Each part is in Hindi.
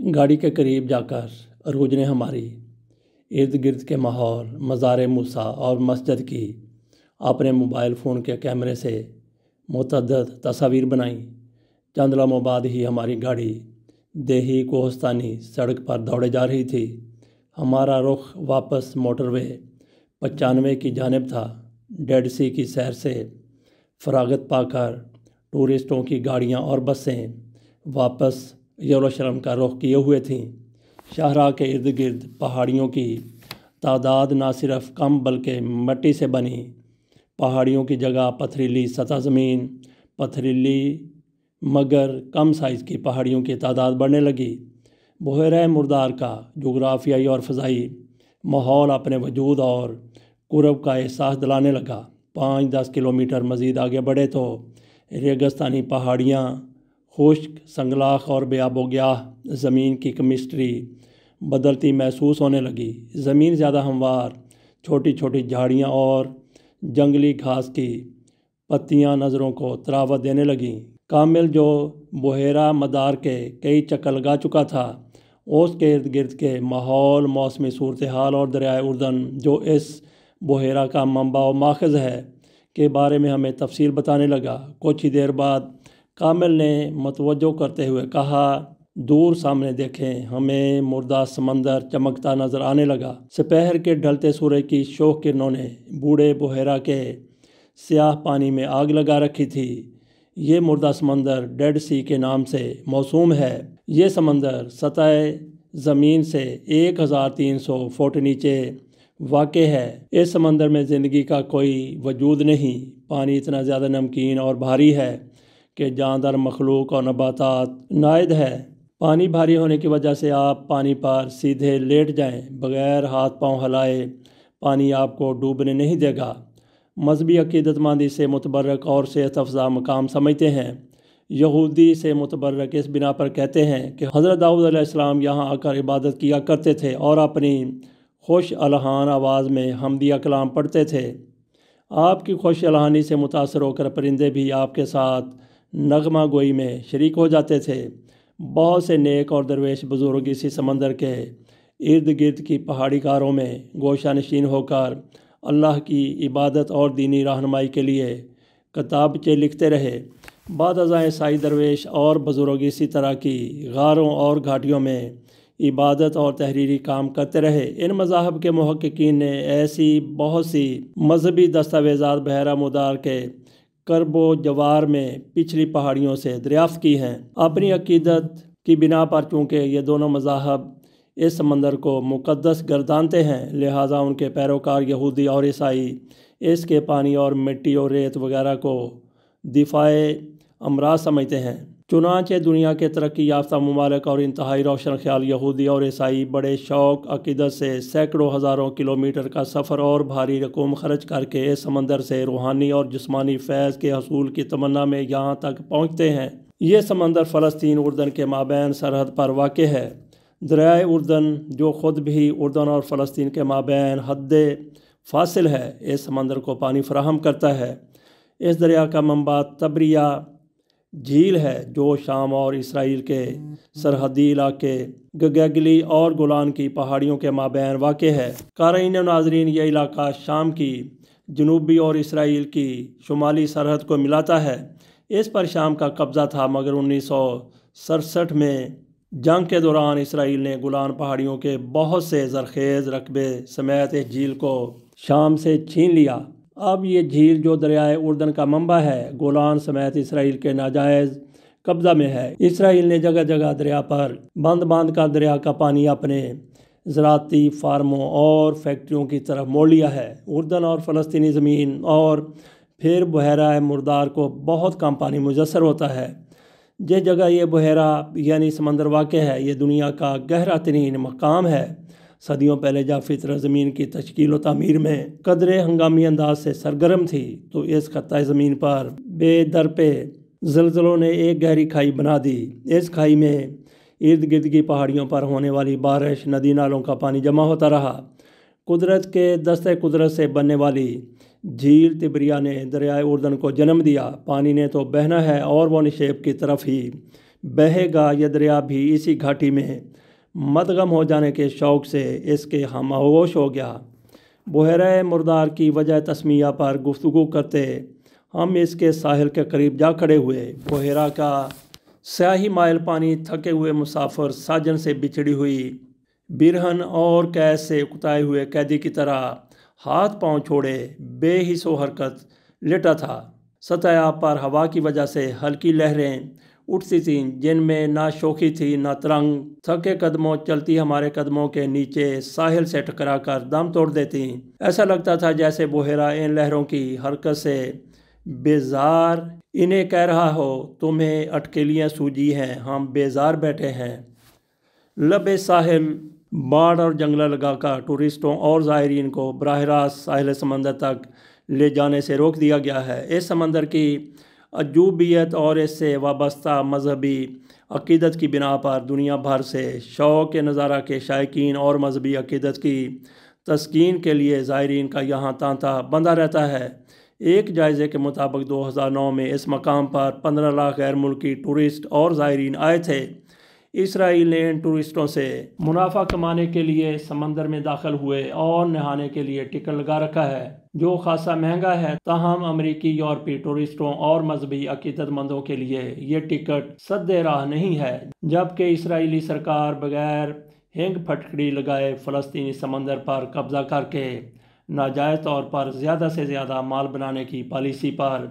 गाड़ी के करीब जाकर अरूज ने हमारी इर्द गिर्द के माहौल मज़ार मूसा और मस्जिद की अपने मोबाइल फ़ोन के कैमरे से मतद तस्वीर बनाई चंद लम्हों बाद ही हमारी गाड़ी देही कोहस्तानी सड़क पर दौड़े जा रही थी हमारा रुख वापस मोटरवे पचानवे की जानब था डेड सी की सैर से फरागत पाकर टूरिस्टों की गाड़ियाँ और बसें वापस यरूशलेम का रुख किए हुए थी शाहरा के इर्द गिर्द पहाड़ियों की तादाद ना सिर्फ कम बल्कि मट्टी से बनी पहाड़ियों की जगह पथरीली सतह ज़मीन पथरीली मगर कम साइज़ की पहाड़ियों की तादाद बढ़ने लगी बहर मुर्दार का जोग्राफियाई और फ़जाई माहौल अपने वजूद और कुरब का एहसास दिलाने लगा पाँच दस किलोमीटर मज़ीद आगे बढ़े तो रेगिस्तानी पहाड़ियाँ खुश्क संगलाख और बेआबोग्या ज़मीन की कमिस्ट्री बदलती महसूस होने लगी ज़मीन ज़्यादा हमवार छोटी छोटी झाड़ियाँ और जंगली घास की पत्तियाँ नज़रों को तरावत देने लगीं कामिल जो बहेरा मदार के कई चक्कर लगा चुका था उसके इर्द गिर्द के माहौल मौसमी सूरत हाल और दरियाए उर्दन जो इस बहेरा का व माखज़ है के बारे में हमें तफसील बताने लगा कुछ ही देर बाद कामिल ने मतवजो करते हुए कहा दूर सामने देखें हमें मुर्दा समंदर चमकता नजर आने लगा सपहर के ढलते सूर्य की शोक किरणों ने बूढ़े बोहरा के स्याह पानी में आग लगा रखी थी ये मुर्दा समंदर डेड सी के नाम से मौसूम है ये समंदर सतह ज़मीन से 1300 फुट नीचे वाक़ है इस समंदर में ज़िंदगी का कोई वजूद नहीं पानी इतना ज़्यादा नमकीन और भारी है के जानदार मखलूक और नबातात नायद है पानी भारी होने की वजह से आप पानी पर सीधे लेट जाएं बग़ैर हाथ पांव हिलाए पानी आपको डूबने नहीं देगा मजहबी अकीदतमंदी से मुतबरक और सेहत अफजा मकाम समझते हैं यहूदी से मुतबरक इस बिना पर कहते हैं कि हज़रत दाऊद अलैहिस्सलाम यहाँ आकर इबादत किया करते थे और अपनी खुश अलहान आवाज़ में हमदिया कलाम पढ़ते थे आपकी खुश अलहानी से मुतासर होकर परिंदे भी आपके साथ नगमा गोई में शरीक हो जाते थे बहुत से नेक और दरवेश बुज़ुर्ग इसी समंदर के इर्द गिर्द की पहाड़ी कारों में गोशा नशीन होकर अल्लाह की इबादत और दीनी रहनमाई के लिए किताबचे लिखते रहे बाद अज़ाएँ साई दरवेश और बुज़ुर्ग इसी तरह की गारों और घाटियों में इबादत और तहरीरी काम करते रहे इन मजाहब के महक्कीन ने ऐसी बहुत सी मजहबी दस्तावेज़ा बहरा मदार के करबो जवार में पिछली पहाड़ियों से दरियाफ़्त की हैं अपनी अकीदत की बिना पर चूँकि ये दोनों मजाहब इस समंदर को मुकदस गर्दानते हैं लिहाजा उनके पैरोकार यहूदी और ईसाई इसके पानी और मिट्टी और रेत वगैरह को दिफाए अमराज समझते हैं चुनाचे दुनिया के तरक्की याफ्ता ममालक और इंतहाई रोशन ख्याल यहूदी और ईसाई बड़े शौक अकीदत से सैकड़ों हज़ारों किलोमीटर का सफ़र और भारी रकूम खर्च करके इस समंदर से रूहानी और जिसमानी फैज़ के हसूल की तमन्ना में यहाँ तक पहुँचते हैं ये समंदर फ़लस्तीन उर्दन के माबैन सरहद पर वाक़ है दरियाए उर्दन जो ख़ुद भी उर्दन और फ़लस्तीन के माबैन हद फासिल है इस समंदर को पानी फ्राहम करता है इस दरिया का मंबा तबरिया झील है जो शाम और इसराइल के सरहदी इलाके गगैगली और गुलान की पहाड़ियों के माबैन वाक़ है कारइन नाजरीन यह इलाका शाम की जनूबी और इसराइल की शुमाली सरहद को मिलाता है इस पर शाम का कब्ज़ा था मगर उन्नीस सौ सड़सठ में जंग के दौरान इसराइल ने गुलान पहाड़ियों के बहुत से जरखेज़ रकबे समेत इस झील को शाम से छीन लिया अब ये झील जो दरियाए उर्दन का मंबा है गोलान समेत इसराइल के नाजायज़ कब्जा में है इसराइल ने जगह जगह दरिया पर बंद बांध कर दरिया का पानी अपने ज़राती फार्मों और फैक्ट्रियों की तरफ मोड़ लिया है उर्दन और फ़लस्तनी ज़मीन और फिर बहरा मुर्दार को बहुत कम पानी मुजसर होता है जिस जगह ये बहरा यानी समंदर वाक़ है ये दुनिया का गहरा तरीन मकाम है सदियों पहले जब फितर ज़मीन की तश्कील तमीर में कदरे हंगामी अंदाज से सरगर्म थी तो इस खत्ता ज़मीन पर बेदर पे जलजलों ने एक गहरी खाई बना दी इस खाई में इर्द गिर्द की पहाड़ियों पर होने वाली बारिश नदी नालों का पानी जमा होता रहा कुदरत के दस्ते कुदरत से बनने वाली झील तिबरिया ने दरियाए उर्दन को जन्म दिया पानी ने तो बहना है और वो निशेब की तरफ ही बहेगा यह दरिया भी इसी घाटी में मदगम हो जाने के शौक़ से इसके हम आगोश हो गया बहर मुर्दार की वजह तस्मिया पर गुफ्तु करते हम इसके साहिल के करीब जा खड़े हुए बहरा का स्याही माइल पानी थके हुए मुसाफर साजन से बिछड़ी हुई बिरहन और कैद से उकताए हुए कैदी की तरह हाथ पांव छोड़े बेहिसो हरकत लेटा था सतह पर हवा की वजह से हल्की लहरें उठती थी जिनमें ना शोखी थी ना तरंग थके कदमों चलती हमारे कदमों के नीचे साहिल से टकरा कर दम तोड़ देती ऐसा लगता था जैसे बुहेरा इन लहरों की हरकत से बेजार इन्हें कह रहा हो तुम्हें अटकेलियाँ सूझी हैं हम बेजार बैठे हैं लब साहिल बाढ़ और जंगला लगाकर टूरिस्टों और ज़ायरीन को बरह रास्त साहिल समंदर तक ले जाने से रोक दिया गया है इस समंदर की अजूबियत और इससे वाबस्ता मजहबी अकीदत की बिना पर दुनिया भर से शौक नज़ारा के शायकीन और मजहबी अकीदत की तस्किन के लिए ज़ायरीन का यहाँ तांता बंधा रहता है एक जायज़े के मुताबिक 2009 में इस मकाम पर 15 लाख गैर मुल्की टूरिस्ट और ज़ायरीन आए थे इसराइल ने इन टूरिस्टों से मुनाफा कमाने के लिए समंदर में दाखिल हुए और नहाने के लिए टिकट लगा रखा है जो खासा महंगा है तहम अमरीकी यूरोपी टूरिस्टों और मजहबी अकीदतमंदों के लिए ये टिकट सद राह नहीं है जबकि इसराइली सरकार बगैर हेंग फटकड़ी लगाए फ़लस्तीनी समंदर पर कब्ज़ा करके नाजायज़ तौर पर ज़्यादा से ज़्यादा माल बनाने की पॉलिसी पर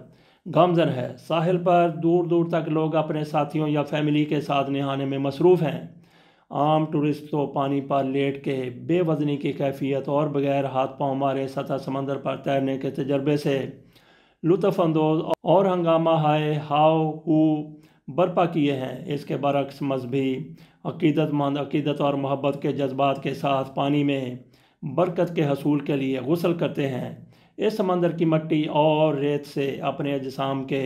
गमजन है साहिल पर दूर दूर तक लोग अपने साथियों या फैमिली के साथ नहाने में मसरूफ़ हैं आम टूरिस्ट तो पानी पर लेट के बेवजनी की कैफियत और बगैर हाथ पाँव मारे सतह समंदर पर तैरने के तजर्बे से लुफानंदोज और हंगामा हाय हाव हु बर्पा किए हैं इसके बरक्स मजहबी अकीदतमंद अकीदत और मोहब्बत के जज्बात के साथ पानी में बरकत के हसूल के लिए गसल करते हैं इस समंदर की मट्टी और रेत से अपने अजसाम के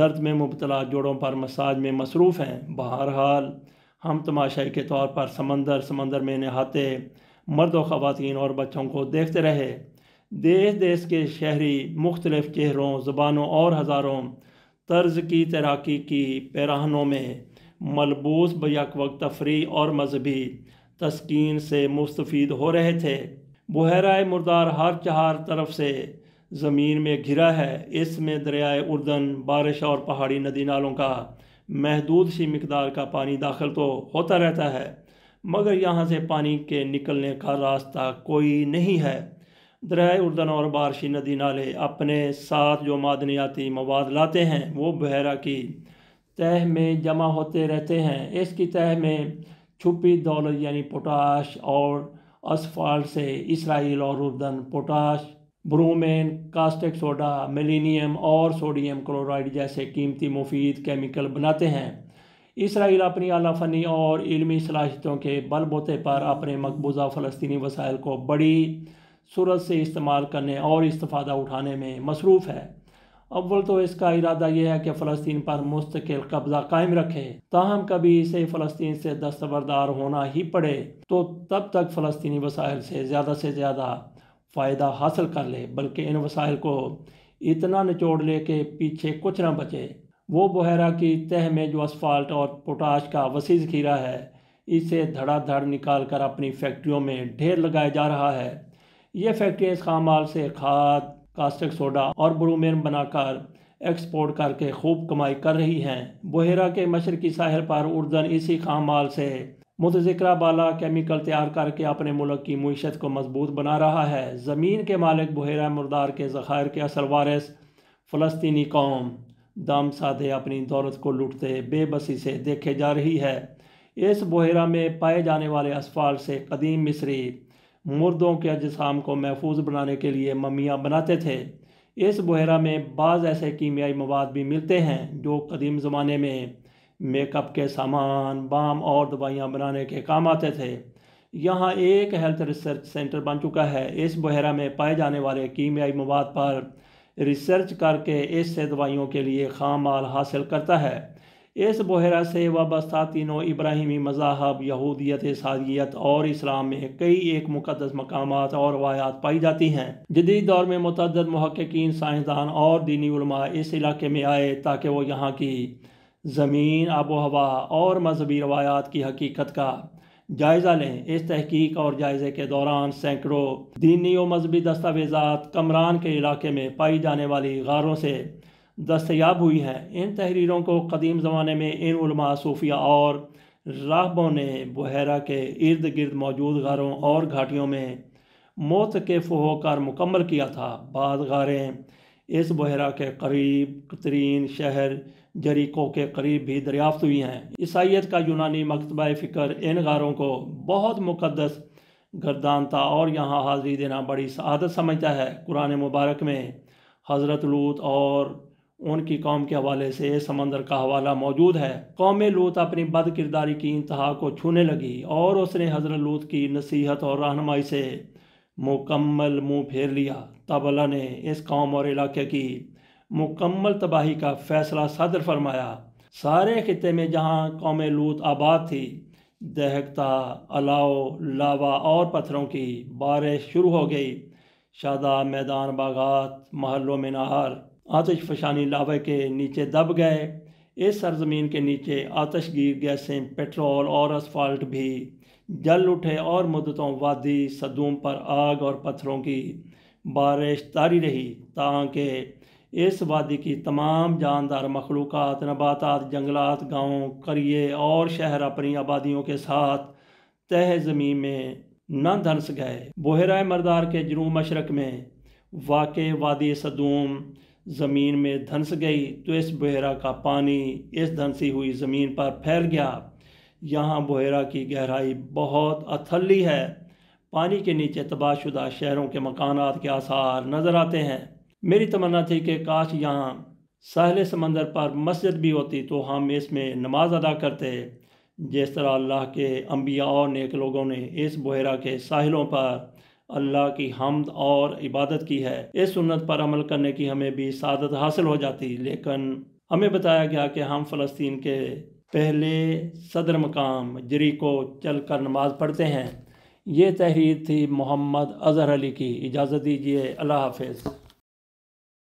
दर्द में मुबतला जोड़ों पर मसाज में मसरूफ़ हैं बहरहाल हम तमाशाई के तौर पर समंदर समंदर में नहाते मर्द व ख़वान और बच्चों को देखते रहे देश देश के शहरी मुख्तलिफ़ चेहरों ज़बानों और हज़ारों तर्ज की तैराकी की पैराहनों में मलबूस बक वक्त तफरी और मजहबी तस्किन से मुस्तफ़ हो रहे थे बहराए मुर्दार हर चार तरफ से ज़मीन में घिरा है इसमें दरियाए उर्दन बारिश और पहाड़ी नदी नालों का महदूद सी मकदार का पानी दाखिल तो होता रहता है मगर यहाँ से पानी के निकलने का रास्ता कोई नहीं है दरए उर्दन और बारशी नदी नाले अपने साथ जो मादनियाती मवाद लाते हैं वो बहरा की तह में जमा होते रहते हैं इसकी तह में छुपी दौलत यानी पोटाश और असफाल से इसराइल और उर्दन पोटाश ब्रोमेन कास्टिक सोडा मिलीनियम और सोडियम क्लोराइड जैसे कीमती मुफीद केमिकल बनाते हैं इसराइल अपनी अलाफनी फ़नी और इलमी सलाहितों के बलबोते पर अपने मकबूजा फ़लस्तनी वसाइल को बड़ी सूरत से इस्तेमाल करने और इस्तफादा उठाने में मसरूफ़ है अव्वल तो इसका इरादा यह है कि फ़लस्तीन पर मुस्तकिल कब्ज़ा कायम रखे ताहम कभी इसे फ़लस्तीन से दस्तबरदार होना ही पड़े तो तब तक फ़लस्तनी वसाइल से ज़्यादा से ज़्यादा फ़ायदा हासिल कर ले बल्कि इन वसाइल को इतना निचोड़ ले कि पीछे कुछ ना बचे वो बहरा की तह में जो असफाल्ट और पोटाश का वसी जखीरा है इसे धड़ाधड़ निकाल कर अपनी फैक्ट्रियों में ढेर लगाया जा रहा है ये फैक्ट्रियाँ इस खामाल से खाद कास्टिक सोडा और ब्रूमेन बनाकर एक्सपोर्ट करके खूब कमाई कर रही हैं बहरा के मशरकी साहिल पर उर्दन इसी खामाल से मुतजिक्रा बाला केमिकल तैयार करके अपने मुल्क की मीशत को मजबूत बना रहा है ज़मीन के मालिक बहरा मुर्दार के ज़ख़ायर के असल वारिस फ़लस्तनी कौम दम साधे अपनी दौलत को लुटते बेबसी से देखे जा रही है इस बहरा में पाए जाने वाले असफाल से कदीम मिसरी मुर्दों के अजसाम को महफूज बनाने के लिए ममिया बनाते थे इस बहरा में बाज़ ऐसे कीमियाई मवाद भी मिलते हैं जो कदीम ज़माने में मेकअप के सामान बाम और दवाइयाँ बनाने के काम आते थे यहाँ एक हेल्थ रिसर्च सेंटर बन चुका है इस बहरा में पाए जाने वाले कीमियाई मवाद पर रिसर्च करके इससे दवाइयों के लिए खाम माल हासिल करता है इस बहरा से वाबस्ता तीनों इब्राहिमी मजाहब यहूदियत सादियत और इस्लाम में कई एक मुकदस मकाम और रवायात पाई जाती हैं जदीद दौर में मतदद महक्कीन साइंसदान और दीनी इस इलाके में आए ताकि वो यहाँ की ज़मीन आबो हवा और मजहबी रवायात की हकीकत का जायज़ा लें इस तहकीक और जायज़े के दौरान सैकड़ों दीनी और मजहबी दस्तावेज़ा कमरान के इलाके में पाई जाने वाली गारों से दस्तयाब हुई हैं इन तहरीरों को कदीम ज़माने में इन सूफिया और राहबों ने बहरा के इर्द गिर्द मौजूद गारों और घाटियों में मौत के होकर मुकम्मल किया था बाद गारें इस बहरा के करीब तरीन शहर जरीकों के करीब भी दरियाफ्त हुई हैं ईसाइत का यूनानी मकतबा फ़िक्र इन गारों को बहुत मुकदस गर्दान था और यहाँ हाज़िरी देना बड़ी शहादत समझता है कुरान मुबारक में हज़रत लूत और उनकी कौम के हवाले से समंदर का हवाला मौजूद है कौम लूत अपनी बद किरदारी की इंतहा को छूने लगी और उसने हज़रत लूत की नसीहत और रहनमाई से मुकम्मल मुँह फेर लिया तब अल्लाह ने इस कौम और इलाके की मुकम्मल तबाही का फैसला सदर फरमाया सारे खत्े में जहाँ कौम लूत आबाद थी दहकता अलाव लावा और पत्थरों की बारिश शुरू हो गई शादा मैदान बागात महलों में नहर आतश फशानी लावे के नीचे दब गए इस सरजमीन के नीचे आतशगीर गैसें पेट्रोल और असफाल्ट भी जल उठे और मुद्दतों वादी सदूम पर आग और पत्थरों की बारिश तारी रही ताकि के इस वादी की तमाम जानदार मखलूक़ नबातात जंगलात गाँव करिए और शहर अपनी आबादियों के साथ तह ज़मीन में न धंस गए बहरा मरदार के जनूब मशरक में वाक़ वादी सदूम ज़मीन में धंस गई तो इस बहरा का पानी इस धंसी हुई ज़मीन पर फैल गया यहाँ बहरा की गहराई बहुत अथली है पानी के नीचे तबाहशुदा शहरों के मकानात के आसार नज़र आते हैं मेरी तमन्ना थी कि काश यहाँ साहिल समंदर पर मस्जिद भी होती तो हम इसमें नमाज अदा करते जिस तरह अल्लाह के अम्बिया और नेक लोगों ने इस बहरा के साहिलों पर अल्लाह की हमद और इबादत की है इस सुन्नत पर अमल करने की हमें भी सदत हासिल हो जाती लेकिन हमें बताया गया कि हम फ़लस्तीन के पहले सदर मकाम जरी को चल कर नमाज पढ़ते हैं ये तहरीर थी मोहम्मद अजहर अली की इजाज़त दीजिए अल्लाह हाफिज़